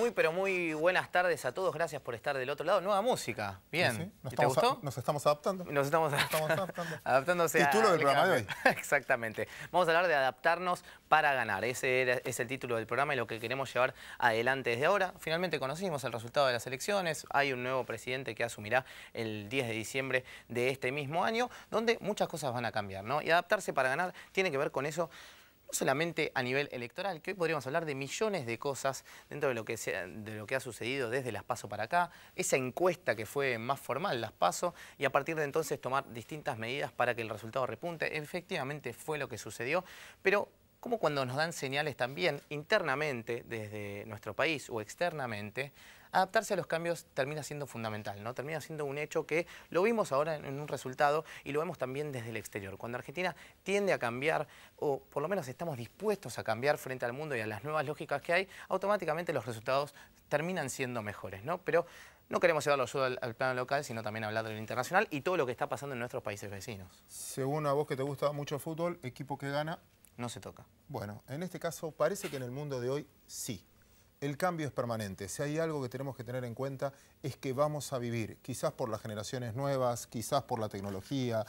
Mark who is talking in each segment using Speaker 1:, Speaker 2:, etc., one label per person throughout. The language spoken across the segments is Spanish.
Speaker 1: Muy, pero muy buenas tardes a todos. Gracias por estar del otro lado. Nueva música. Bien. Nos ¿Te gustó?
Speaker 2: nos estamos adaptando. Nos estamos, adaptando.
Speaker 1: Adaptándose Título del programa de hoy. Exactamente. Vamos a hablar de adaptarnos para ganar. Ese es el título del programa y lo que queremos llevar adelante desde ahora. Finalmente conocimos el resultado de las elecciones. Hay un nuevo presidente que asumirá el 10 de diciembre de este mismo año, donde muchas cosas van a cambiar, ¿no? Y adaptarse para ganar tiene que ver con eso no solamente a nivel electoral, que hoy podríamos hablar de millones de cosas dentro de lo que, de lo que ha sucedido desde las PASO para acá, esa encuesta que fue más formal, las PASO, y a partir de entonces tomar distintas medidas para que el resultado repunte. Efectivamente fue lo que sucedió, pero como cuando nos dan señales también internamente desde nuestro país o externamente adaptarse a los cambios termina siendo fundamental, ¿no? Termina siendo un hecho que lo vimos ahora en un resultado y lo vemos también desde el exterior. Cuando Argentina tiende a cambiar, o por lo menos estamos dispuestos a cambiar frente al mundo y a las nuevas lógicas que hay, automáticamente los resultados terminan siendo mejores, ¿no? Pero no queremos llevarlo solo al, al, plano local, sino también hablar del internacional y todo lo que está pasando en nuestros países vecinos.
Speaker 2: Según a vos que te gusta mucho el fútbol, equipo que gana... No se toca. Bueno, en este caso parece que en el mundo de hoy sí. El cambio es permanente. Si hay algo que tenemos que tener en cuenta es que vamos a vivir, quizás por las generaciones nuevas, quizás por la tecnología,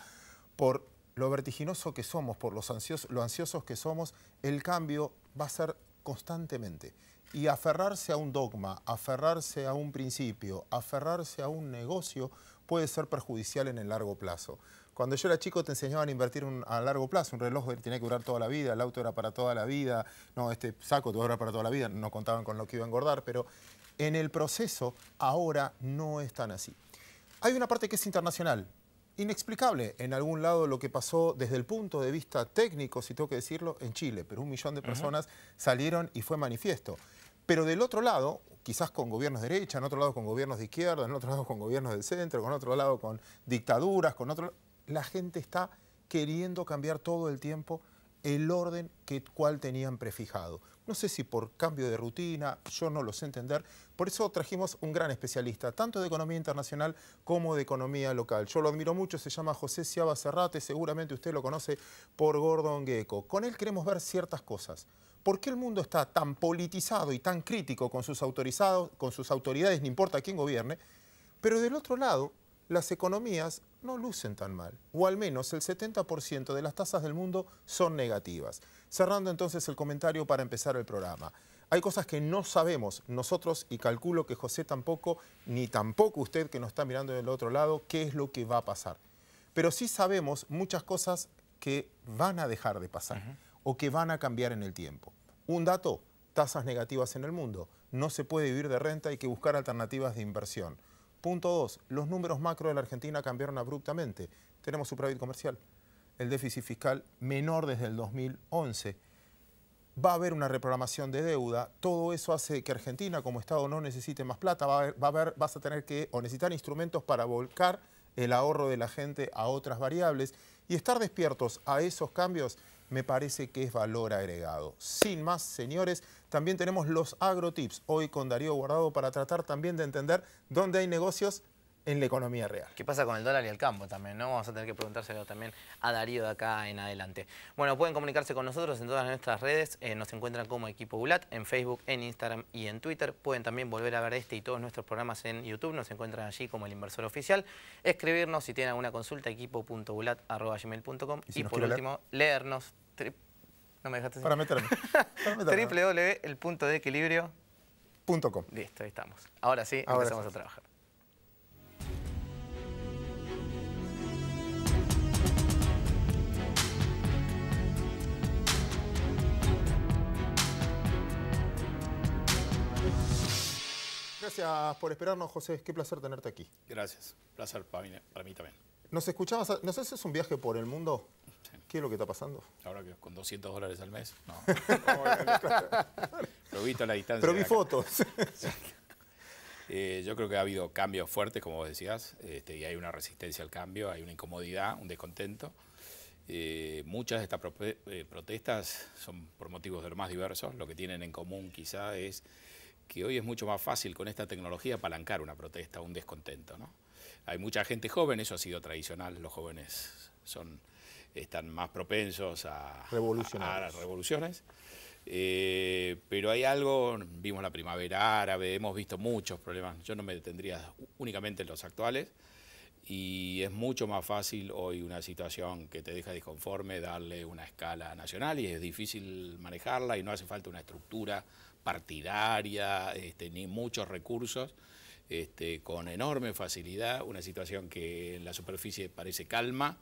Speaker 2: por lo vertiginoso que somos, por los lo ansiosos que somos, el cambio va a ser constantemente. Y aferrarse a un dogma, aferrarse a un principio, aferrarse a un negocio puede ser perjudicial en el largo plazo. Cuando yo era chico te enseñaban a invertir a largo plazo, un reloj tenía que durar toda la vida, el auto era para toda la vida, no, este saco durar para toda la vida, no contaban con lo que iba a engordar, pero en el proceso ahora no es tan así. Hay una parte que es internacional, inexplicable en algún lado lo que pasó desde el punto de vista técnico, si tengo que decirlo, en Chile, pero un millón de personas salieron y fue manifiesto. Pero del otro lado, quizás con gobiernos de derecha, en otro lado con gobiernos de izquierda, en otro lado con gobiernos del centro, con otro lado con dictaduras, con otro la gente está queriendo cambiar todo el tiempo el orden que cual tenían prefijado. No sé si por cambio de rutina, yo no lo sé entender. Por eso trajimos un gran especialista, tanto de economía internacional como de economía local. Yo lo admiro mucho, se llama José Ciaba Serrate, seguramente usted lo conoce por Gordon Gecko. Con él queremos ver ciertas cosas. ¿Por qué el mundo está tan politizado y tan crítico con sus autorizados, con sus autoridades, no importa quién gobierne? Pero del otro lado, las economías no lucen tan mal, o al menos el 70% de las tasas del mundo son negativas. Cerrando entonces el comentario para empezar el programa. Hay cosas que no sabemos nosotros y calculo que José tampoco, ni tampoco usted que nos está mirando del otro lado, qué es lo que va a pasar. Pero sí sabemos muchas cosas que van a dejar de pasar o que van a cambiar en el tiempo. Un dato, tasas negativas en el mundo. No se puede vivir de renta, hay que buscar alternativas de inversión. Punto dos, Los números macro de la Argentina cambiaron abruptamente. Tenemos superávit comercial, el déficit fiscal menor desde el 2011. Va a haber una reprogramación de deuda. Todo eso hace que Argentina como Estado no necesite más plata. Va a haber, vas a tener que o necesitar instrumentos para volcar el ahorro de la gente a otras variables. Y estar despiertos a esos cambios me parece que es valor agregado. Sin más, señores. También tenemos los agrotips, hoy con Darío Guardado, para tratar también de entender dónde hay negocios en la economía real.
Speaker 1: ¿Qué pasa con el dólar y el campo también? ¿no? Vamos a tener que preguntárselo también a Darío de acá en adelante. Bueno, pueden comunicarse con nosotros en todas nuestras redes. Eh, nos encuentran como Equipo Bulat en Facebook, en Instagram y en Twitter. Pueden también volver a ver este y todos nuestros programas en YouTube. Nos encuentran allí como el inversor oficial. Escribirnos si tienen alguna consulta, gmail Y, y por último, leernos no me dejaste Para meterme. www.elpuntodeequilibrio.com. Listo, ahí estamos. Ahora sí, Ahora empezamos a trabajar.
Speaker 2: Gracias por esperarnos, José. Qué placer tenerte aquí.
Speaker 3: Gracias. Placer para mí, también.
Speaker 2: ¿Nos escuchabas? ¿Nos haces un viaje por el mundo? ¿Qué es lo que está pasando?
Speaker 3: Ahora que con 200 dólares al mes, no. Pero
Speaker 2: vi la distancia. Pero vi fotos.
Speaker 3: Eh, yo creo que ha habido cambios fuertes, como vos decías, este, y hay una resistencia al cambio, hay una incomodidad, un descontento. Eh, muchas de estas eh, protestas son por motivos de lo más diversos. Lo que tienen en común quizá es que hoy es mucho más fácil con esta tecnología apalancar una protesta, un descontento. ¿no? Hay mucha gente joven, eso ha sido tradicional, los jóvenes son están más propensos a, revoluciones. Eh, pero hay algo, vimos la primavera árabe, hemos visto muchos problemas, yo no me detendría únicamente en los actuales, y es mucho más fácil hoy una situación que te deja disconforme darle una escala nacional y es difícil manejarla y no hace falta una estructura partidaria, este, ni muchos recursos. Este, con enorme facilidad, una situación que en la superficie parece calma,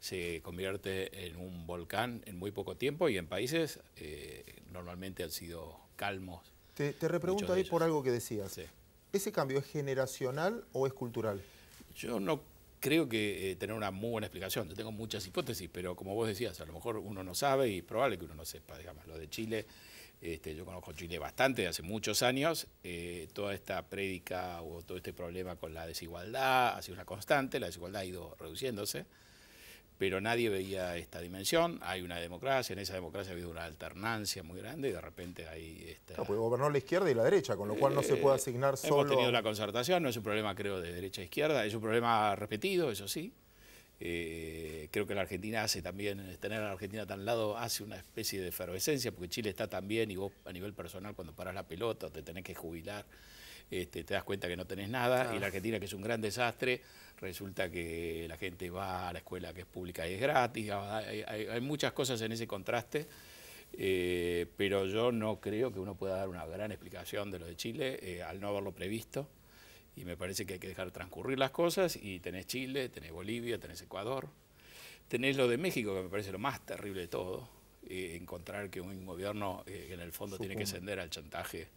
Speaker 3: se convierte en un volcán en muy poco tiempo y en países eh, normalmente han sido calmos.
Speaker 2: Te, repregunto ahí por algo que decías. ¿Ese cambio es generacional o es cultural?
Speaker 3: Yo no creo que tenga eh, tener una muy buena explicación. Yo tengo muchas hipótesis, pero como vos decías, a lo mejor uno no sabe y probable que uno no sepa. Digamos, lo de Chile, este, yo conozco Chile bastante, hace muchos años. Eh, toda esta prédica o todo este problema con la desigualdad ha sido una constante, la desigualdad ha ido reduciéndose pero nadie veía esta dimensión. Hay una democracia, en esa democracia ha habido una alternancia muy grande y de repente ahí
Speaker 2: está. No, porque gobernó la izquierda y la derecha, con lo cual no se puede eh, asignar solo. Hemos tenido la
Speaker 3: concertación, no es un problema, creo, de derecha a izquierda, es un problema repetido, eso sí. Eh, creo que la Argentina hace también, tener a la Argentina tan lado hace una especie de efervescencia, porque Chile está también y vos a nivel personal cuando paras la pelota te tenés que jubilar. Este, te das cuenta que no tenés nada, y ah. la Argentina que es un gran desastre, resulta que la gente va a la escuela que es pública y es gratis, hay, muchas cosas en ese contraste. Eh, pero yo no creo que uno pueda dar una gran explicación de lo de Chile eh, al no haberlo previsto. Y me parece que hay que dejar transcurrir las cosas. Y tenés Chile, tenés Bolivia, tenés Ecuador, tenés lo de México, que me parece lo más terrible de todo eh, encontrar que un gobierno eh, en el fondo tiene que ceder al chantaje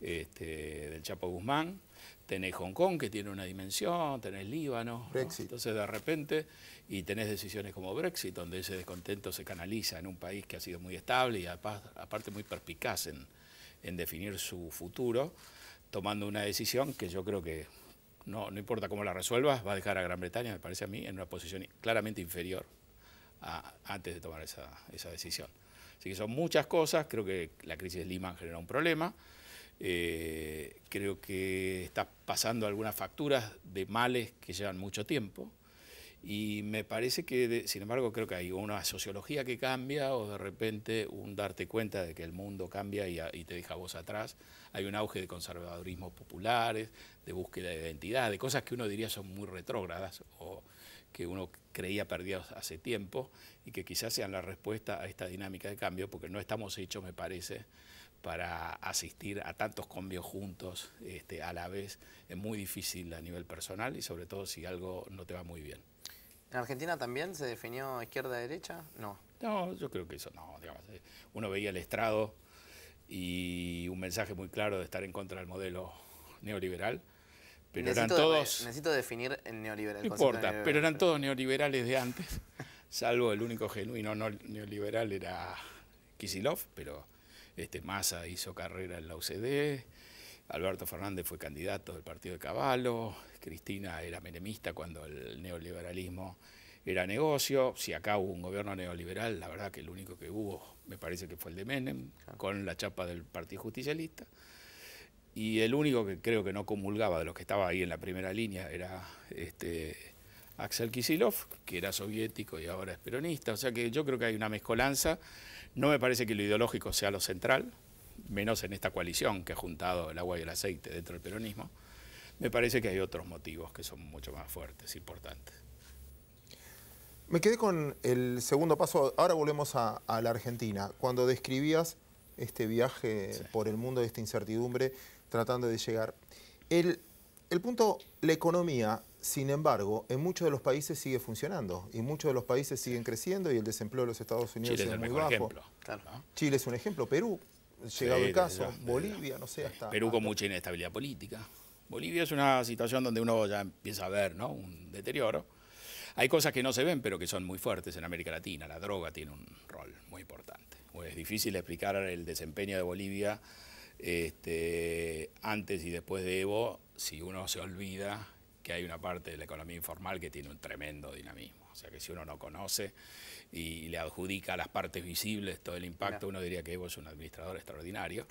Speaker 3: este, del Chapo Guzmán. Tenés Hong Kong, que tiene una dimensión, tenés Líbano. Entonces, de repente, y tenés decisiones como Brexit, donde ese descontento se canaliza en un país que ha sido muy estable y aparte muy perspicaz en, en definir su futuro, tomando una decisión que yo creo que no, no importa cómo la resuelvas, va a dejar a Gran Bretaña, me parece a mí, en una posición claramente inferior antes de tomar esa, esa, decisión. Así que son muchas cosas, creo que la crisis de Lehman generó un problema, eh, creo que está pasando algunas facturas de males que llevan mucho tiempo, y me parece que, sin embargo, creo que hay una sociología que cambia o de repente un darte cuenta de que el mundo cambia y, te deja vos atrás. Hay un auge de conservadurismos populares, de búsqueda de identidad, de cosas que uno diría son muy retrógradas o que uno creía perdidos hace tiempo y que quizás sean la respuesta a esta dinámica de cambio, porque no estamos hechos, me parece, para asistir a tantos cambios juntos este, a la vez. Es muy difícil a nivel personal y sobre todo si algo no te va muy bien.
Speaker 1: ¿En Argentina también se definió izquierda-derecha? No. No, yo
Speaker 3: creo que eso no. Digamos, eh, uno veía el estrado y un mensaje muy claro de estar en contra del modelo neoliberal pero necesito, eran
Speaker 1: todos. definir el neoliberal. No importa, pero
Speaker 3: eran todos neoliberales de antes, salvo el único genuino neoliberal era Kisilov, pero este, Massa hizo carrera en la UCD, Alberto Fernández fue candidato del partido de Caballo, Cristina era menemista cuando el neoliberalismo era negocio. Si acá hubo un gobierno neoliberal, la verdad que el único que hubo me parece que fue el de Menem, con la chapa del Partido Justicialista y el único que creo que no comulgaba de los que estaba ahí en la primera línea era este, Axel Kisilov, que era soviético y ahora es peronista. O sea que yo creo que hay una mezcolanza. No me parece que lo ideológico sea lo central, menos en esta coalición que ha juntado el agua y el aceite dentro del peronismo. Me parece que hay otros motivos que son mucho más fuertes, importantes.
Speaker 2: Me quedé con el segundo paso. Ahora volvemos a, la Argentina. Cuando describías este viaje por el mundo, de esta incertidumbre, tratando de llegar. El, el punto, la economía, sin embargo, en muchos de los países sigue funcionando y muchos de los países siguen creciendo y el desempleo de los Estados Unidos Chile es, muy bajo. Chile es un ejemplo, Perú, llegado el caso,
Speaker 3: Bolivia, no sé, hasta... Perú con mucha inestabilidad política. Bolivia es una situación donde uno ya empieza a ver ¿no? un deterioro. Hay cosas que no se ven, pero que son muy fuertes en América Latina. La droga tiene un rol muy importante. Es difícil explicar el desempeño de Bolivia este, antes y después de Evo, si uno se olvida que hay una parte de la economía informal que tiene un tremendo dinamismo. O sea que si uno no conoce y le adjudica a las partes visibles todo el impacto, uno diría que Evo es un administrador extraordinario.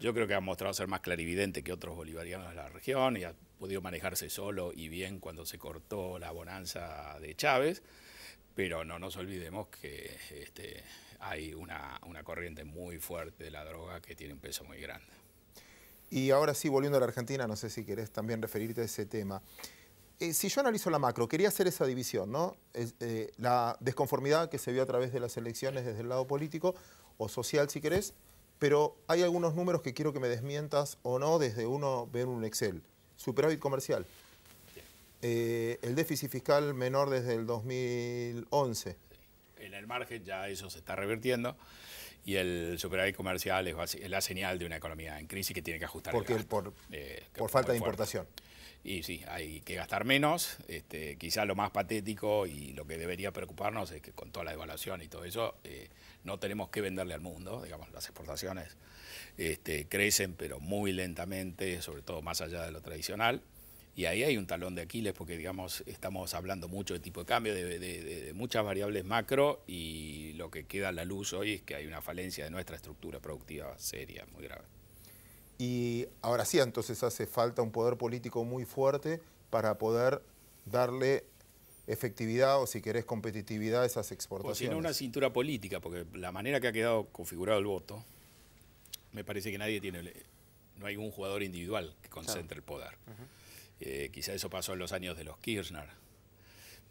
Speaker 3: Yo creo que ha mostrado ser más clarividente que otros bolivarianos de la región y ha podido manejarse solo y bien cuando se cortó la bonanza de Chávez. Pero no nos olvidemos que este, hay una, corriente muy fuerte de la droga que tiene un peso muy grande.
Speaker 2: Y ahora sí, volviendo a la Argentina, no sé si querés también referirte a ese tema. Eh, si yo analizo la macro, quería hacer esa división, ¿no? Eh, la desconformidad que se vio a través de las elecciones desde el lado político o social, si querés, pero hay algunos números que quiero que me desmientas o no desde uno ver un Excel. Superávit comercial. Eh, el déficit fiscal menor desde el 2011
Speaker 3: en el margen ya eso se está revirtiendo y el superávit comercial es la señal de una economía en crisis que tiene que ajustar Porque eh, por, falta de importación. Y sí, hay que gastar menos. Este, quizá lo más patético y lo que debería preocuparnos es que con toda la devaluación y todo eso, eh, no tenemos que venderle al mundo. Digamos, las exportaciones este, crecen, pero muy lentamente, sobre todo más allá de lo tradicional. Y ahí hay un talón de Aquiles porque, digamos, estamos hablando mucho de tipo de cambio, de, muchas variables macro y lo que queda a la luz hoy es que hay una falencia de nuestra estructura productiva seria,
Speaker 2: muy grave. Y ahora sí, entonces hace falta un poder político muy fuerte para poder darle efectividad o si querés competitividad a esas exportaciones. O si no una
Speaker 3: cintura política, porque la manera que ha quedado configurado el voto, me parece que nadie tiene, no hay un jugador individual que concentre el poder. Eh, quizá eso pasó en los años de los Kirchner.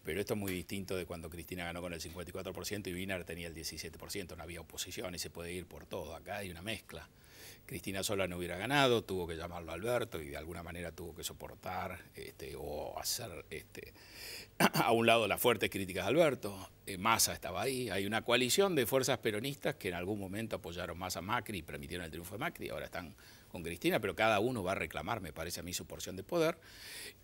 Speaker 3: Pero esto es muy distinto de cuando Cristina ganó con el 54% y Wiener tenía el 17%. No había oposición y se puede ir por todo. Acá hay una mezcla. Cristina sola no hubiera ganado, tuvo que llamarlo a Alberto y de alguna manera tuvo que soportar este, o hacer este, a un lado las fuertes críticas de Alberto. Eh, Massa estaba ahí. Hay una coalición de fuerzas peronistas que en algún momento apoyaron más a Macri y permitieron el triunfo de Macri. Ahora están con Cristina, pero cada uno va a reclamar, me parece a mí, su porción de poder.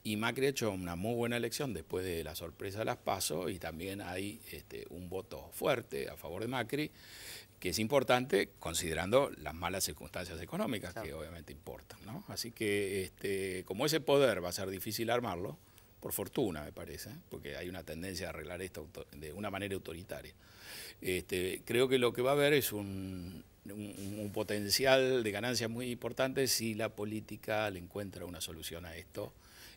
Speaker 3: Y Macri ha hecho una muy buena elección después de la sorpresa de las PASO y también hay este, un voto fuerte a favor de Macri que es importante considerando las malas circunstancias económicas que obviamente importan. Así que este, como ese poder va a ser difícil armarlo, por fortuna me parece, porque hay una tendencia a arreglar esto de una manera autoritaria, este, creo que lo que va a haber es un, potencial de ganancia muy importante si la política le encuentra una solución a esto,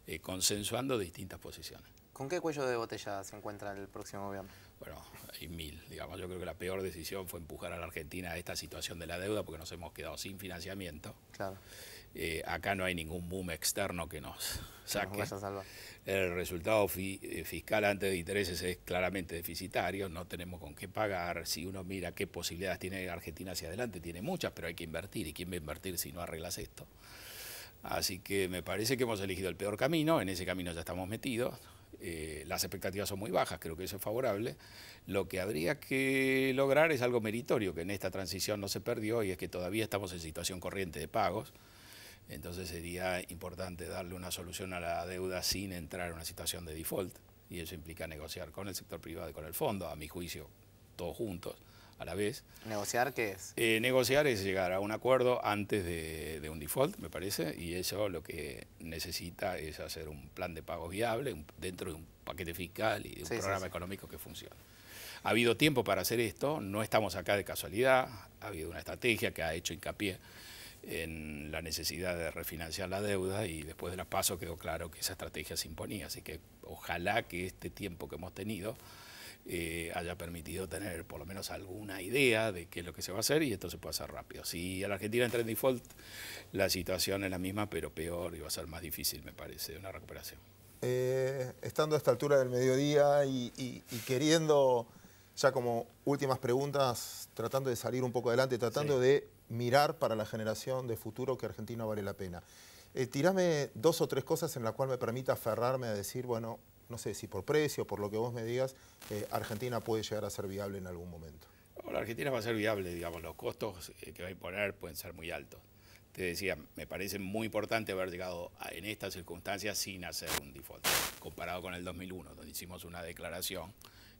Speaker 3: eh, consensuando distintas posiciones.
Speaker 1: ¿Con qué cuello de botella se encuentra el próximo gobierno? Bueno,
Speaker 3: hay mil. Digamos, yo creo que la peor decisión fue empujar a la Argentina a esta situación de la deuda porque nos hemos quedado sin financiamiento. Claro. Eh, acá no hay ningún boom externo que nos saque. El resultado eh, fiscal antes de intereses es claramente deficitario, no tenemos con qué pagar. Si uno mira qué posibilidades tiene Argentina hacia adelante, tiene muchas, pero hay que invertir. ¿Y quién va a invertir si no arreglas esto? Así que me parece que hemos elegido el peor camino, en ese camino ya estamos metidos. Eh, las expectativas son muy bajas, creo que eso es favorable. Lo que habría que lograr es algo meritorio, que en esta transición no se perdió y es que todavía estamos en situación corriente de pagos. Entonces sería importante darle una solución a la deuda sin entrar en una situación de default. Y eso implica negociar con el sector privado y con el fondo, a mi juicio, todos juntos a la vez.
Speaker 1: ¿Negociar qué
Speaker 3: es? Eh, negociar es llegar a un acuerdo antes de, un default, me parece, y eso lo que necesita es hacer un plan de pago viable dentro de un paquete fiscal y de un programa económico que funcione. Ha habido tiempo para hacer esto, no estamos acá de casualidad, ha habido una estrategia que ha hecho hincapié en la necesidad de refinanciar la deuda y después de las paso quedó claro que esa estrategia se imponía, así que ojalá que este tiempo que hemos tenido eh, haya permitido tener por lo menos alguna idea de qué es lo que se va a hacer y esto se puede hacer rápido. Si a la Argentina entra en default, la situación es la misma, pero peor y va a ser más difícil, me parece, una recuperación.
Speaker 2: Eh, estando a esta altura del mediodía y, queriendo, ya como últimas preguntas, tratando de salir un poco adelante, tratando de mirar para la generación de futuro que Argentina vale la pena. Eh, tirame dos o tres cosas en las cuales me permita aferrarme a decir, bueno, no sé si por precio, por lo que vos me digas, eh, Argentina puede llegar a ser viable en algún momento.
Speaker 3: Bueno, Argentina va a ser viable, digamos, los costos eh, que va a poner pueden ser muy altos. Te decía, me parece muy importante haber llegado en estas circunstancias sin hacer un default, comparado con el 2001, donde hicimos una declaración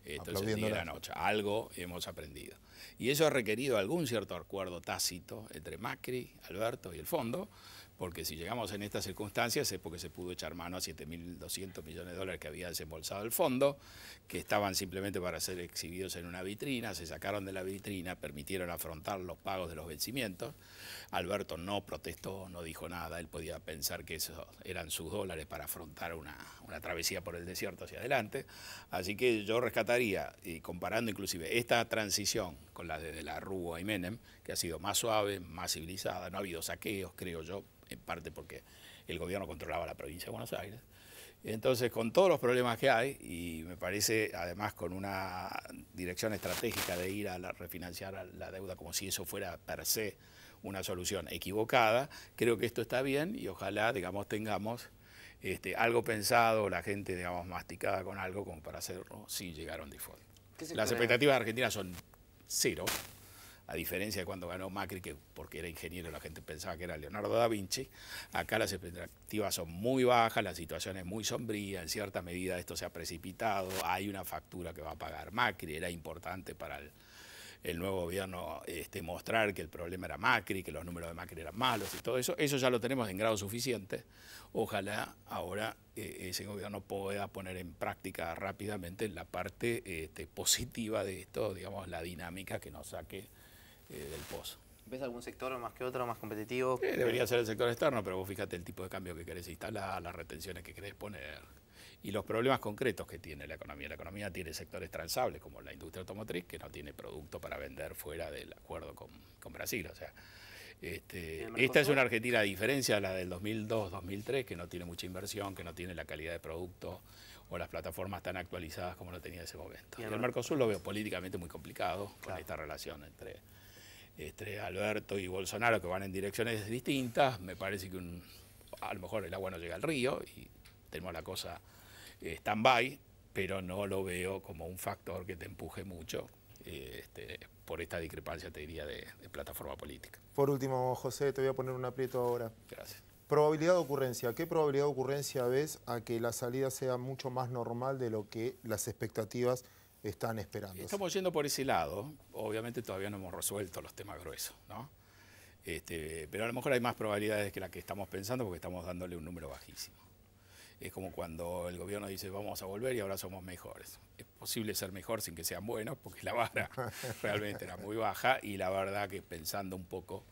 Speaker 3: entonces eh, de la noche. Algo hemos aprendido. Y eso ha requerido algún cierto acuerdo tácito entre Macri, Alberto y el fondo, porque si llegamos en estas circunstancias es porque se pudo echar mano a 7.200 millones de dólares que había desembolsado el fondo, que estaban simplemente para ser exhibidos en una vitrina, se sacaron de la vitrina, permitieron afrontar los pagos de los vencimientos. Alberto no protestó, no dijo nada, él podía pensar que esos eran sus dólares para afrontar una, travesía por el desierto hacia adelante. Así que yo rescataría, y comparando inclusive esta transición con la de, de la Rúa y Menem, que ha sido más suave, más civilizada, no ha habido saqueos, creo yo, en parte porque el gobierno controlaba la provincia de Buenos Aires. Entonces, con todos los problemas que hay, y me parece además con una dirección estratégica de ir a refinanciar la deuda como si eso fuera per se una solución equivocada, creo que esto está bien y ojalá, digamos, tengamos este, algo pensado, la gente, digamos, masticada con algo como para hacerlo sin llegaron a default. Las expectativas de Argentina son cero a diferencia de cuando ganó Macri, que porque era ingeniero la gente pensaba que era Leonardo da Vinci, acá las expectativas son muy bajas, la situación es muy sombría, en cierta medida esto se ha precipitado, hay una factura que va a pagar Macri, era importante para el, nuevo gobierno este, mostrar que el problema era Macri, que los números de Macri eran malos y todo eso, eso ya lo tenemos en grado suficiente. Ojalá ahora eh, ese gobierno pueda poner en práctica rápidamente la parte este, positiva de esto, digamos, la dinámica que nos saque eh, del pozo.
Speaker 1: ¿Ves algún sector más que otro, más
Speaker 3: competitivo? Eh, debería ser el sector externo, pero vos fíjate el tipo de cambio que querés instalar, las retenciones que querés poner y los problemas concretos que tiene la economía. La economía tiene sectores transables, como la industria automotriz, que no tiene producto para vender fuera del acuerdo con, Brasil. O sea, este, esta es una Argentina a diferencia de la del 2002-2003, que no tiene mucha inversión, que no tiene la calidad de producto o las plataformas tan actualizadas como lo tenía en ese momento. Y el, Mercosur lo veo políticamente muy complicado con esta relación entre entre Alberto y Bolsonaro, que van en direcciones distintas, me parece que a lo mejor el agua no llega al río y tenemos la cosa eh, stand-by, pero no lo veo como un factor que te empuje mucho eh, este, por esta discrepancia, te diría, de, plataforma política.
Speaker 2: Por último, José, te voy a poner un aprieto ahora. Gracias. Probabilidad de ocurrencia. ¿Qué probabilidad de ocurrencia ves a que la salida sea mucho más normal de lo que las expectativas están esperando.
Speaker 3: Estamos yendo por ese lado. Obviamente todavía no hemos resuelto los temas gruesos, ¿no? Este, pero a lo mejor hay más probabilidades que la que estamos pensando porque estamos dándole un número bajísimo. Es como cuando el gobierno dice vamos a volver y ahora somos mejores. Es posible ser mejor sin que sean buenos porque la vara realmente era muy baja y la verdad que pensando un poco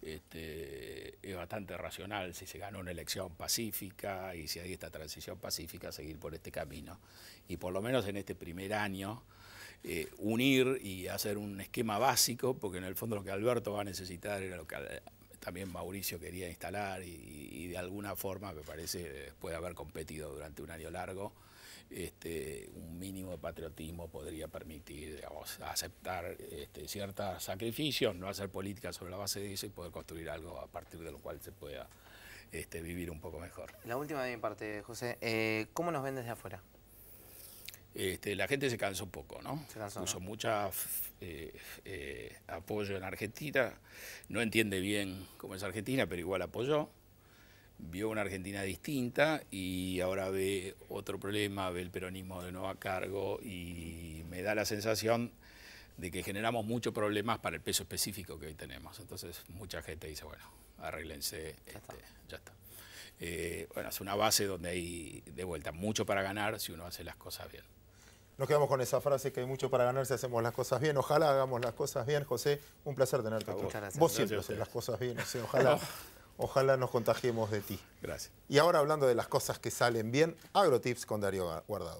Speaker 3: este, es bastante racional si se gana una elección pacífica y si hay esta transición pacífica, seguir por este camino. Y por lo menos en este primer año, eh, unir y hacer un esquema básico, porque en el fondo lo que Alberto va a necesitar era lo que eh, también Mauricio quería instalar y, y de alguna forma, me parece, después de haber competido durante un año largo, este, un mínimo de patriotismo podría permitir aceptar este, ciertos sacrificios, no hacer política sobre la base de eso y poder construir algo a partir de lo cual se pueda este, vivir un poco mejor.
Speaker 1: La última de mi parte, José, eh, ¿cómo nos ven desde afuera?
Speaker 3: Este, la gente se cansó un poco, ¿no? Se cansó, Puso eh, eh, apoyo en Argentina, no entiende bien cómo es Argentina, pero igual apoyó vio una Argentina distinta y ahora ve otro problema, ve el peronismo de nuevo a cargo y me da la sensación de que generamos muchos problemas para el peso específico que hoy tenemos. Entonces mucha gente dice, bueno, arreglense, este, ya está. Eh, bueno, es una base donde hay de vuelta mucho para ganar si uno hace las cosas bien.
Speaker 2: Nos quedamos con esa frase que hay mucho para ganar si hacemos las cosas bien. Ojalá hagamos las cosas bien, José. Un placer tenerte aquí. Vos siempre haces las cosas bien, o ojalá. Ojalá nos contagiemos de ti. Gracias. Y ahora hablando de las cosas que salen bien, AgroTips con Darío Guardado.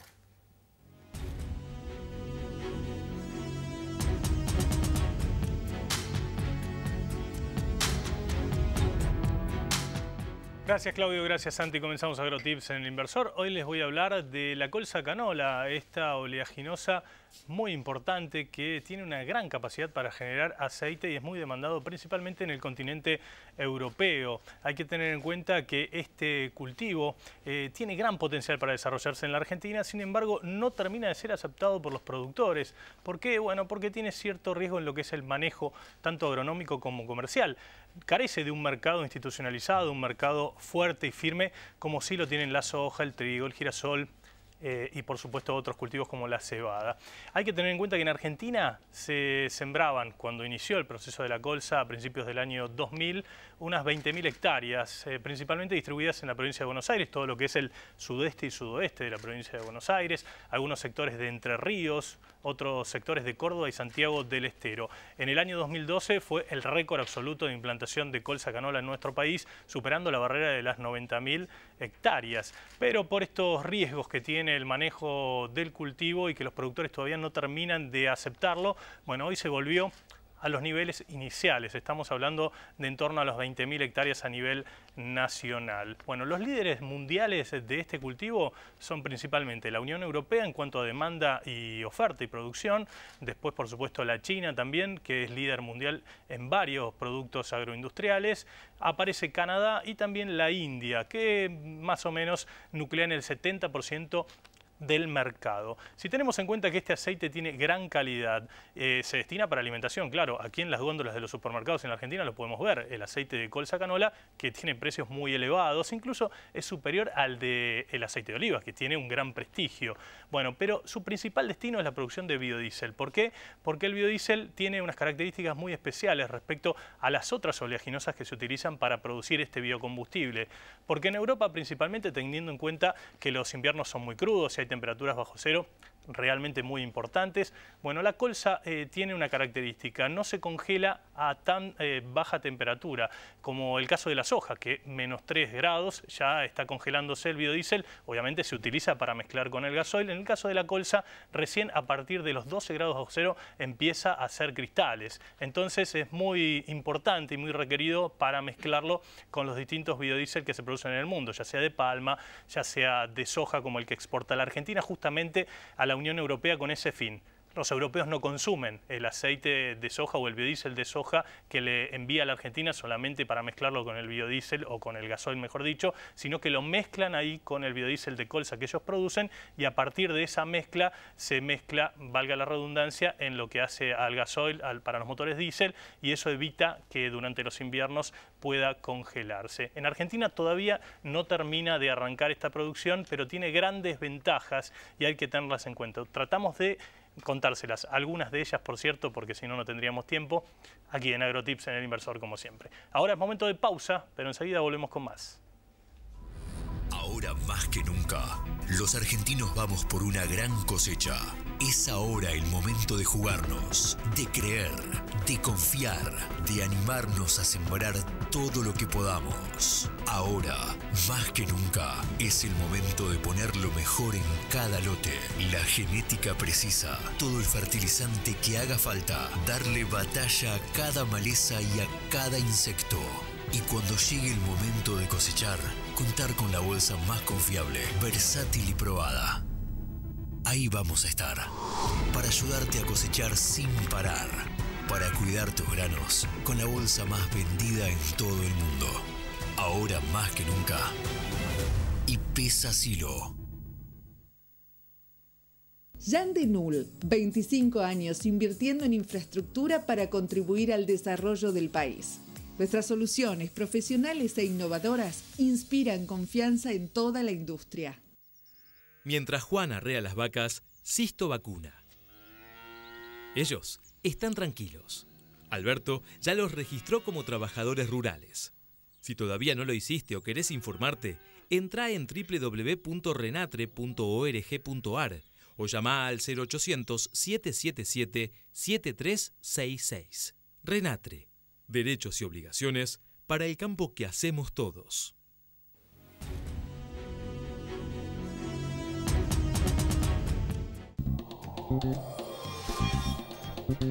Speaker 4: Gracias Claudio, gracias Santi. Comenzamos AgroTips en el inversor. Hoy les voy a hablar de la colza canola, esta oleaginosa muy importante que tiene una gran capacidad para generar aceite y es muy demandado principalmente en el continente europeo. Hay que tener en cuenta que este cultivo eh, tiene gran potencial para desarrollarse en la Argentina, sin embargo no termina de ser aceptado por los productores. ¿Por qué? Bueno, porque tiene cierto riesgo en lo que es el manejo tanto agronómico como comercial. Carece de un mercado institucionalizado, un mercado fuerte y firme como sí lo tienen la soja, el trigo, el girasol, eh, y por supuesto otros cultivos como la cebada. Hay que tener en cuenta que en Argentina se sembraban, cuando inició el proceso de la colza a principios del año 2000, unas 20.000 hectáreas, eh, principalmente distribuidas en la provincia de Buenos Aires, todo lo que es el sudeste y sudoeste de la provincia de Buenos Aires, algunos sectores de Entre Ríos, otros sectores de Córdoba y Santiago del Estero. En el año 2012 fue el récord absoluto de implantación de colza canola en nuestro país, superando la barrera de las 90.000 hectáreas. Pero por estos riesgos que tiene el manejo del cultivo y que los productores todavía no terminan de aceptarlo, bueno, hoy se volvió a los niveles iniciales. Estamos hablando de en torno a los 20.000 hectáreas a nivel nacional. Bueno, los líderes mundiales de este cultivo son principalmente la Unión Europea en cuanto a demanda y oferta y producción, después por supuesto la China también, que es líder mundial en varios productos agroindustriales, aparece Canadá y también la India, que más o menos nuclean el 70% del mercado. Si tenemos en cuenta que este aceite tiene gran calidad, eh, se destina para alimentación, claro, aquí en las góndolas de los supermercados en Argentina lo podemos ver, el aceite de colza canola que tiene precios muy elevados, incluso es superior al del de aceite de oliva, que tiene un gran prestigio. Bueno, pero su principal destino es la producción de biodiesel. ¿Por qué? Porque el biodiesel tiene unas características muy especiales respecto a las otras oleaginosas que se utilizan para producir este biocombustible. Porque en Europa principalmente teniendo en cuenta que los inviernos son muy crudos y temperaturas bajo cero realmente muy importantes. Bueno, la colza eh, tiene una característica, no se congela a tan eh, baja temperatura, como el caso de la soja, que menos 3 grados ya está congelándose el biodiesel, obviamente se utiliza para mezclar con el gasoil. En el caso de la colza, recién a partir de los 12 grados bajo cero empieza a hacer cristales. Entonces es muy importante y muy requerido para mezclarlo con los distintos biodiesel que se producen en el mundo, ya sea de palma, ya sea de soja como el que exporta la Argentina, justamente a la Unión Europea con ese fin los europeos no consumen el aceite de soja o el biodiesel de soja que le envía a la Argentina solamente para mezclarlo con el biodiesel o con el gasoil, mejor dicho, sino que lo mezclan ahí con el biodiesel de colza que ellos producen y a partir de esa mezcla se mezcla, valga la redundancia, en lo que hace al gasoil para los motores diésel y eso evita que durante los inviernos pueda congelarse. En Argentina todavía no termina de arrancar esta producción, pero tiene grandes ventajas y hay que tenerlas en cuenta. Tratamos de contárselas, algunas de ellas, por cierto, porque si no, no tendríamos tiempo, aquí en AgroTips en el Inversor, como siempre. Ahora es momento de pausa, pero enseguida volvemos con más. Ahora más que nunca,
Speaker 3: los argentinos vamos por una gran cosecha es ahora el momento de jugarnos, de creer, de confiar, de animarnos a sembrar todo lo que podamos. Ahora, más que nunca, es el momento de poner lo mejor en cada lote. La genética precisa, todo el fertilizante que haga falta, darle batalla a cada maleza y a cada insecto. Y cuando llegue el momento de cosechar, contar con la bolsa más confiable, versátil y probada ahí vamos a estar. Para ayudarte a cosechar sin parar. Para cuidar tus granos con la bolsa más vendida en todo el mundo. Ahora más que nunca. Y pesa silo.
Speaker 1: Jan de Null, 25 años invirtiendo en infraestructura para contribuir al desarrollo del país. Nuestras soluciones profesionales e innovadoras inspiran confianza en toda la industria.
Speaker 3: Mientras Juan arrea las vacas, Sisto vacuna. Ellos están tranquilos. Alberto ya los registró como trabajadores rurales. Si todavía no lo hiciste o querés informarte, entra en www.renatre.org.ar o llama al 0800-777-7366. Renatre. Derechos y obligaciones para el campo que hacemos todos. Thank you.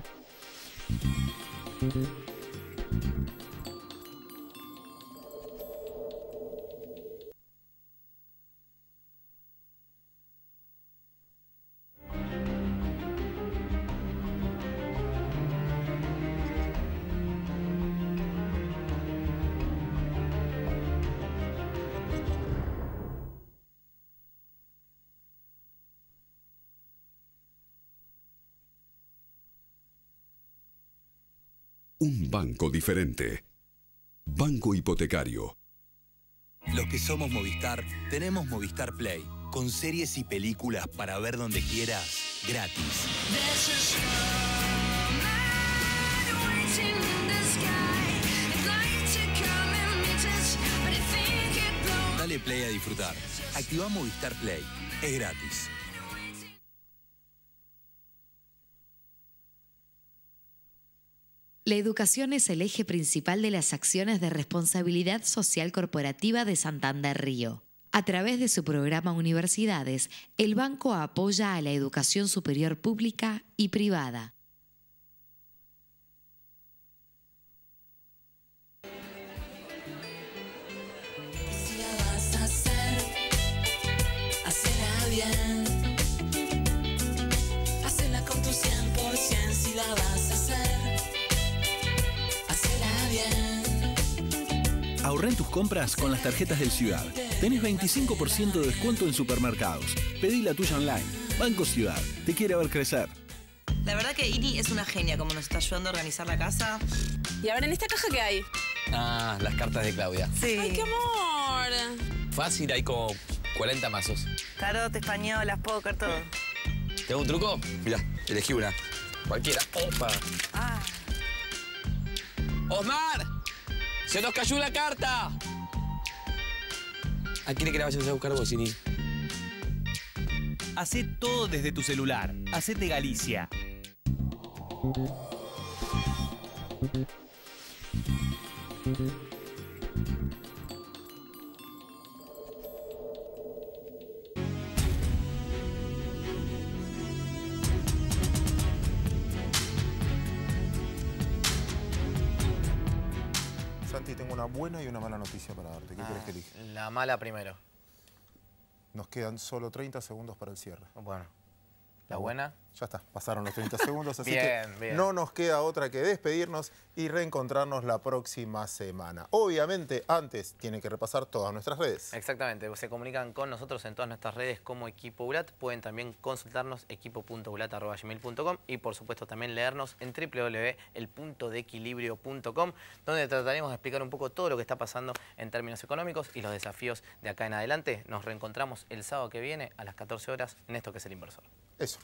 Speaker 3: Un banco diferente.
Speaker 4: Banco
Speaker 2: hipotecario.
Speaker 3: Los que somos Movistar, tenemos Movistar Play, con series y películas para ver donde quieras, gratis. Dale play a disfrutar. Activa Movistar Play.
Speaker 4: Es gratis.
Speaker 1: La educación es el eje principal de las acciones de responsabilidad social corporativa de Santander Río. A través de su programa Universidades, el banco apoya a la educación superior pública y privada.
Speaker 4: Ahorra tus compras con las tarjetas del Ciudad. Tenés 25% de descuento en supermercados. Pedí la tuya online. Banco Ciudad. Te quiere ver crecer.
Speaker 1: La verdad que Iri es una genia como nos está ayudando a organizar la casa. Y ahora en esta caja qué hay? Ah, las cartas de Claudia. Sí. ¡Ay, qué amor! Fácil, hay como 40 mazos. Tarot, españolas, póker, todo. ¿Tengo un truco? Mira, elegí una. Cualquiera. ¡Opa! Ah. ¡Osmar! ¡Se nos cayó la carta! ¿A quién que la vayas a buscar vos, Cini?
Speaker 3: Hacé todo desde tu celular. Hacete Galicia.
Speaker 2: buena y una mala noticia para darte. ¿Qué quieres que ah, elige?
Speaker 1: La mala primero.
Speaker 2: Nos quedan solo 30 segundos para el cierre. Bueno. La buena. Ya está, pasaron los 30 segundos, así que no nos queda otra que despedirnos y reencontrarnos la próxima semana. Obviamente, antes tiene que repasar todas nuestras redes.
Speaker 1: Exactamente, pues, se comunican con nosotros en todas nuestras redes como Equipo ULAT. Pueden también consultarnos equipo.ulat.gmail.com y por supuesto también leernos en www.elpuntodeequilibrio.com donde trataremos de explicar un poco todo lo que está pasando en términos económicos y los desafíos de acá en adelante. Nos reencontramos el sábado que viene a las 14 horas en esto que es El Inversor.
Speaker 2: Eso.